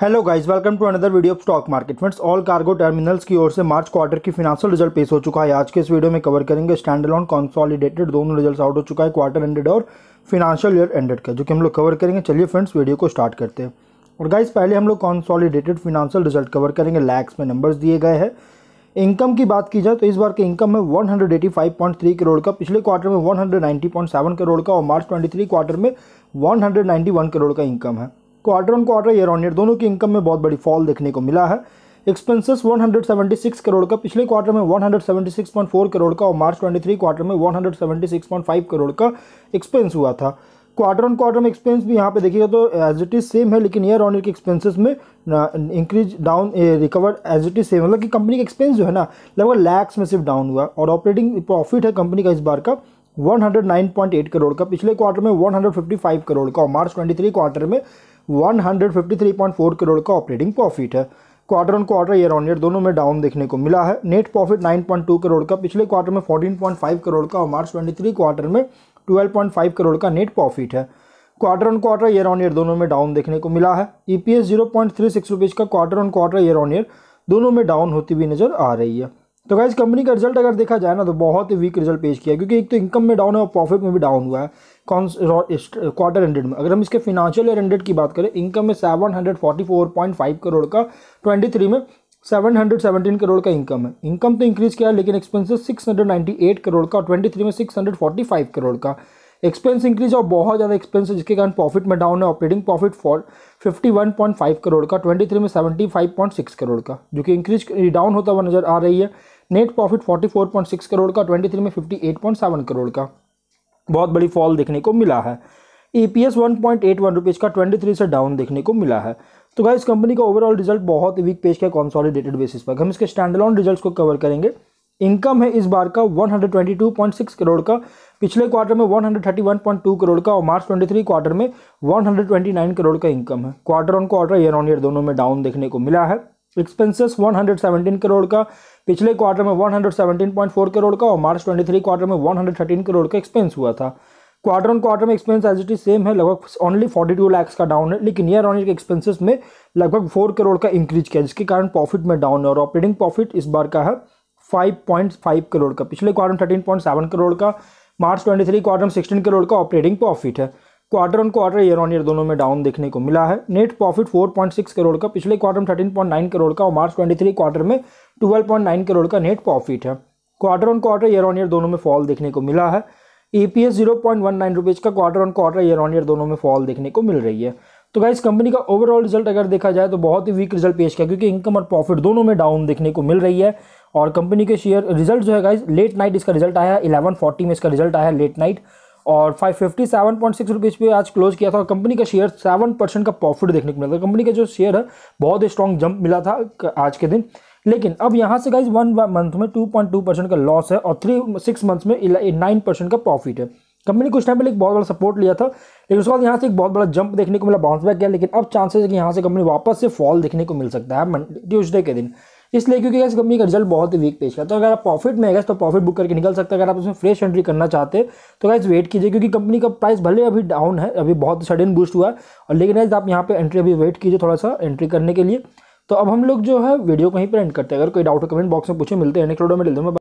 hello guys welcome to another video of stock market friends all cargo terminals की ओर से March quarter की financial result पेश हो चुका है आज के इस वीडियो में कवर करेंगे स्टैंड ऑन कॉन्सॉलिडेटेड दोनों रिजल्ट आउट हो चुका है क्वार्टर एंडेड और फिनाशियल ईयर एंडेड का जो कि हम लोग कवर करेंगे चलिए फ्रेंड्स वीडियो को स्टार्ट करते हैं और गाइज पहले हम लोग कॉन्सॉलिडेटेड फिनेंशियल रिजल्ट कवर करेंगे लैक्स में नंबर्स दिए गए हैं इनकम की बात की जाए तो इस बार के इनकम में 185.3 करोड़ का पिछले क्वार्टर में 190.7 करोड़ का और मार्च 23 क्वार्टर में 191 करोड़ का इनकम है quarter on quarter year on year दोनों की इनकम में बहुत बड़ी फॉल देखने को मिला है एक्सपेंसेस 176 करोड़ का पिछले क्वार्टर में 176.4 करोड़ का और मार्च 23 क्वार्टर में 176.5 करोड़ का एक्सपेंस हुआ था क्वार्टर ऑन क्वार्टर में एक्सपेंस भी यहाँ पे देखिएगा तो एज इट इज़ सेम है लेकिन ईयर ऑन ईयर के एक्सपेंसेस में increase down recover as it is same मतलब कि कंपनी का एक्सपेंस जो है ना लगभग लैक्स में सिर्फ डाउन हुआ और ऑपरेटिंग प्रॉफिट है कंपनी का इस बार का 109.8 करोड़ का पिछले क्वार्टर में 155 करोड़ का और मार्च 23 क्वार्टर में 153.4 करोड़ का ऑपरेटिंग प्रॉफिट है quarter on quarter year on year दोनों में डाउन देखने को मिला है नेट प्रॉफिट 9.2 करोड़ का पिछले क्वार्टर में 14.5 करोड़ का और मार्च 23 क्वार्टर में 12.5 करोड़ का नेट प्रॉफिट है quarter on quarter year on year दोनों में डाउन देखने को मिला है E P S zero point three six rupees का quarter on quarter year on year दोनों में डाउन होती हुई नज़र आ रही है तो गाइज कंपनी का रिजल्ट अगर देखा जाए ना तो बहुत ही वीक रिजल्ट पेश किया क्योंकि एक तो इनकम में डाउन है और प्रॉफिट में भी डाउन हुआ है कौन क्वार्टर एंडेड में अगर हम इसके फिनेंशियल ईयर एंडेड की बात करें इनकम में seven hundred forty four point five crore का ट्वेंटी थ्री में सेवन हंड्रेड सेवेंटीन करोड़ का इनकम है इनकम तो इंक्रीज़ किया है लेकिन expenses six hundred ninety eight crore का और ट्वेंटी थ्री में six hundred forty five crore का एक्सपेंस इंक्रीज और बहुत ज़्यादा एक्सपेंस है जिसके कारण प्रॉफिट में डाउन है ऑपरेटिंग प्रॉफिट फॉर 51.5 करोड़ का 23 में 75.6 करोड़ का जो कि इंक्रीज डाउन होता हुआ नजर आ रही है नेट प्रॉफिट 44.6 करोड़ का 23 में 58.7 करोड़ का बहुत बड़ी फॉल देखने को मिला है E P S one point eight one rupees का ट्वेंटी थ्री से डाउन देखने को मिला है तो गाइस कंपनी का ओवरऑल रिजल्ट बहुत वीक पेश किया कॉन्सॉलिडेटेड बेसिस पर हम इसके स्टैंडलॉन रिजल्ट को कवर करेंगे इनकम है इस बार का सिक्स करोड़ का पिछले क्वार्टर में 131.2 करोड़ का और मार्च 23 क्वार्टर में 129 करोड़ का इनकम है quarter on quarter year on year दोनों में डाउन देखने को मिला है एक्सपेंसेस 117 करोड़ का पिछले क्वार्टर में 117.4 करोड़ का और मार्च 23 क्वार्टर में 113 करोड़ का एक्सपेंस हुआ था क्वार्टर ऑन क्वार्टर में expense as it is same है लगभग ओनली 42 टू का डाउन है लेकिन ईयर ऑन ईयर के एक्सपेंसेस में लगभग फोर करोड़ का इंक्रीज किया जिसके कारण प्रॉफिट में डाउन है और ऑपरेटिंग प्रॉफिट इस बार का है 5.5 करोड़ का पिछले क्वार्टर में 13.7 करोड़ का मार्च 23 क्वार्टर सिक्सटीन 16 करोड़ का ऑपरेटिंग प्रॉफिट है quarter on quarter year on year दोनों में डाउन देखने को मिला है नेट प्रॉफिट 4.6 करोड़ का पिछले क्वार्टर में 13.9 करोड़ का और मार्च 23 क्वार्टर में 12.9 करोड़ का नेट प्रॉफिट है quarter on quarter year on year दोनों में फॉल देखने को मिला है E P S zero point one nine rupees का quarter on quarter year on year दोनों में फॉल देखने को मिल रही है तो इस कंपनी का ओवरऑल रिजल्ट अगर देखा जाए तो बहुत ही वीक रिजल्ट पेश किया क्योंकि इनकम और प्रॉफिट दोनों में डाउन देखने को मिल रही है और कंपनी के शेयर रिजल्ट जो है गाइज लेट नाइट इसका रिजल्ट आया इलेवन फोर्टी में इसका रिजल्ट आया लेट नाइट और five fifty seven point six rupees पे आज क्लोज किया था और कंपनी का शेयर सेवन परसेंट का प्रॉफिट देखने को मिला था कंपनी का जो शेयर है बहुत ही स्ट्रॉन्ग जंप मिला था आज के दिन लेकिन अब यहाँ से गाइज वन मंथ में टू पॉइंट टू परसेंट का लॉस है और थ्री सिक्स मंथ्स में नाइन परसेंट का प्रॉफिट है कंपनी कुछ टाइम पहले एक बहुत बड़ा सपोर्ट लिया था लेकिन उसके बाद यहाँ से एक बहुत बड़ा जंप देखने को मिला बाउंस बैक गया लेकिन अब चांसेस है कि यहाँ से कंपनी वापस से फॉल देखने को मिल सकता है ट्यूजडे के दिन इसलिए क्योंकि इस कंपनी का रिजल्ट बहुत ही वीक पेश करता है तो अगर आप प्रॉफिट में गए तो प्रॉफिट बुक करके निकल सकते हैं अगर आप उसमें फ्रेश एंट्री करना चाहते तो गैस वेट कीजिए क्योंकि कंपनी का प्राइस भले अभी डाउन है अभी बहुत सडन बूस्ट हुआ है और लेकिन गैस आप यहाँ पर एंट्री अभी वेट कीजिए थोड़ा सा एंट्री करने के लिए तो अब हम लोग जो है वीडियो कहीं पर एंड करते हैं अगर कोई डाउट हो कमेंट बॉक्स में पूछे मिलते हैं नेक्स्ट वीडियो में मिलते हैं